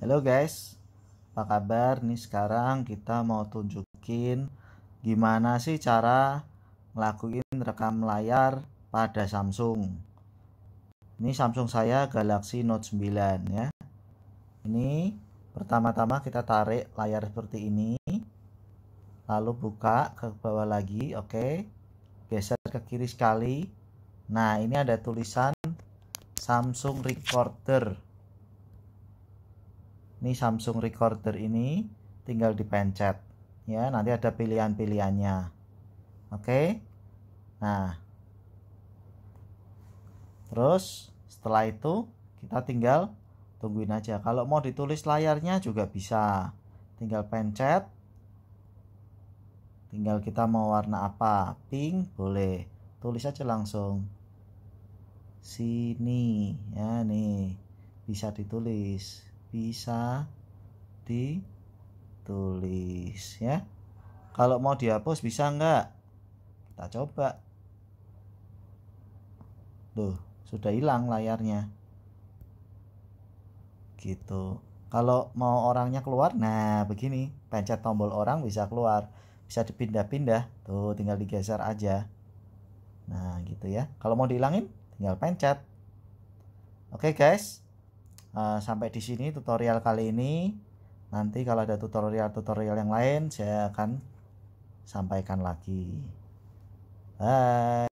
Halo guys, apa kabar? Nih sekarang kita mau tunjukin gimana sih cara ngelakuin rekam layar pada Samsung. Ini Samsung saya Galaxy Note 9 ya. Ini pertama-tama kita tarik layar seperti ini. Lalu buka ke bawah lagi, oke. Okay. Geser ke kiri sekali. Nah, ini ada tulisan Samsung Recorder ini Samsung recorder ini tinggal dipencet ya nanti ada pilihan-pilihannya oke nah terus setelah itu kita tinggal tungguin aja kalau mau ditulis layarnya juga bisa tinggal pencet tinggal kita mau warna apa pink boleh tulis aja langsung sini ya nih bisa ditulis bisa ditulis ya kalau mau dihapus bisa enggak kita coba tuh sudah hilang layarnya gitu kalau mau orangnya keluar nah begini pencet tombol orang bisa keluar bisa dipindah-pindah tuh tinggal digeser aja nah gitu ya kalau mau dihilangin tinggal pencet oke okay, guys uh, sampai di sini tutorial kali ini nanti kalau ada tutorial-tutorial yang lain saya akan sampaikan lagi bye